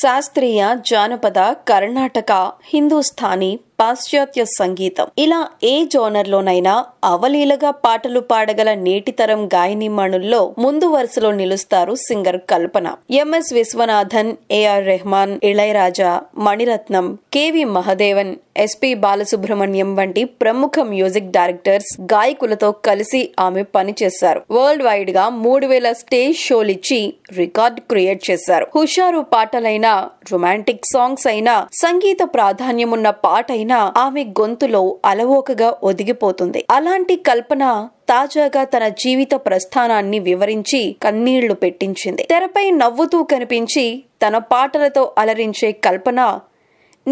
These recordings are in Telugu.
ಶಾಸ್ತ್ರೀಯ ಜಾನಪದ ಕರ್ನಾಟಕ ಹಿಂದೂಸ್ಥಾನಿ పాశ్చాత్య సంగీతం ఇలా ఏ జోనర్లోనైనా అవలీలగా పాటలు పాడగల నేటితరం మణుల్లో ముందు వరుసలో నిలుస్తారు singer Kalpana MS Viswanathan AR Rahman Ilaiyaraaja Maniratnam KV Mahadevan SP Balasubrahmanyam వంటి ప్రముఖ మ్యూజిక్ డైరెక్టర్స్ గాయకులతో కలిసి ఆమె పనిచేశారు వరల్డ్ వైడ్ గా మూడు వేల స్టేజ్ షోలిచ్చి రికార్డ్ క్రియేట్ చేశారు హుషారు పాటలైనా రొమాంటిక్ సాంగ్స్ అయినా సంగీత ప్రాధాన్యమున్న పాట అయినా ఆమె గొంతులో అలవోకగా ఒదిగిపోతుంది అలాంటి కల్పన తాజాగా తన జీవిత ప్రస్థానాన్ని వివరించి కన్నీళ్లు పెట్టించింది తెరపై నవ్వుతూ కనిపించి తన పాటలతో అలరించే కల్పన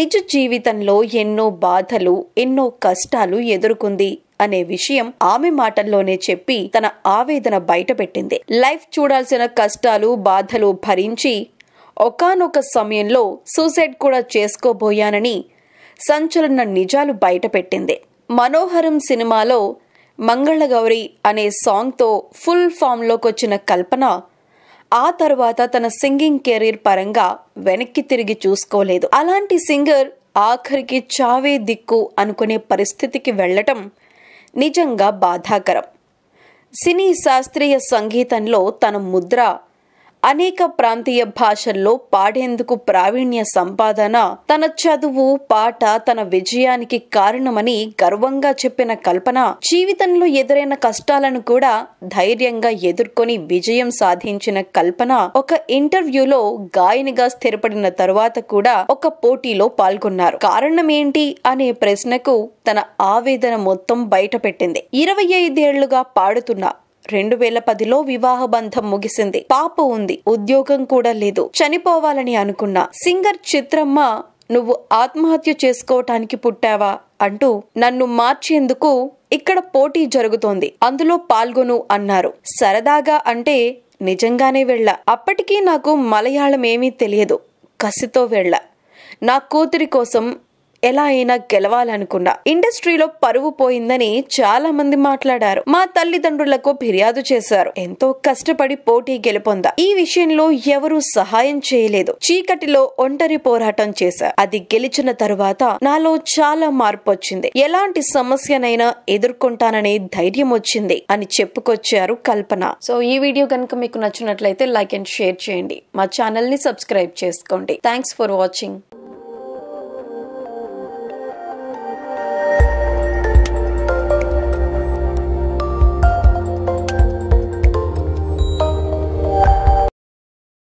నిజ జీవితంలో ఎన్నో బాధలు ఎన్నో కష్టాలు ఎదుర్కొంది అనే విషయం ఆమె మాటల్లోనే చెప్పి తన ఆవేదన బయటపెట్టింది లైఫ్ చూడాల్సిన కష్టాలు బాధలు భరించి ఒకనొక సమయంలో సూసైడ్ కూడా చేసుకోబోయానని సంచలన నిజాలు బయటపెట్టింది మనోహరం సినిమాలో మంగళగౌరి అనే సాంగ్తో ఫుల్ ఫామ్లోకి వచ్చిన కల్పన ఆ తర్వాత తన సింగింగ్ కెరీర్ పరంగా వెనక్కి తిరిగి చూసుకోలేదు అలాంటి సింగర్ ఆఖరికి చావే దిక్కు అనుకునే పరిస్థితికి వెళ్ళటం నిజంగా బాధాకరం సినీ శాస్త్రీయ సంగీతంలో తన ముద్ర అనేక ప్రాంతీయ భాషల్లో పాడేందుకు ప్రావీణ్య సంపాదన తన చదువు పాట తన విజయానికి కారణమని గర్వంగా చెప్పిన కల్పన జీవితంలో ఎదురైన కష్టాలను కూడా ధైర్యంగా ఎదుర్కొని విజయం సాధించిన కల్పన ఒక ఇంటర్వ్యూలో గాయనిగా స్థిరపడిన తర్వాత కూడా ఒక పోటీలో పాల్గొన్నారు కారణం ఏంటి అనే ప్రశ్నకు తన ఆవేదన మొత్తం బయటపెట్టింది ఇరవై ఐదేళ్లుగా పాడుతున్న రెండు వేల పదిలో వివాహ బంధం ముగిసింది పాప ఉంది ఉద్యోగం కూడా లేదు చనిపోవాలని అనుకున్నా సింగర్ చిత్రమ్మ నువ్వు ఆత్మహత్య చేసుకోవటానికి పుట్టావా అంటూ నన్ను మార్చేందుకు ఇక్కడ పోటీ జరుగుతోంది అందులో పాల్గొను అన్నారు సరదాగా అంటే నిజంగానే వెళ్ళ అప్పటికీ నాకు మలయాళం ఏమీ తెలియదు కసితో వెళ్ళ నా కూతురి కోసం ఎలా అయినా గెలవాలనుకున్నా ఇండస్ట్రీలో పరువు పోయిందని చాలా మంది మాట్లాడారు మా తల్లిదండ్రులకు ఫిర్యాదు చేశారు ఎంతో కష్టపడి పోటీ గెలుపొందా ఈ విషయంలో ఎవరూ సహాయం చేయలేదు చీకటిలో ఒంటరి పోరాటం చేశా అది గెలిచిన తరువాత నాలో చాలా మార్పు వచ్చింది ఎలాంటి సమస్యనైనా ఎదుర్కొంటాననే ధైర్యం వచ్చింది అని చెప్పుకొచ్చారు కల్పన సో ఈ వీడియో కనుక మీకు నచ్చినట్లయితే లైక్ అండ్ షేర్ చేయండి మా ఛానల్ ని సబ్స్క్రైబ్ చేసుకోండి థ్యాంక్స్ ఫర్ వాచింగ్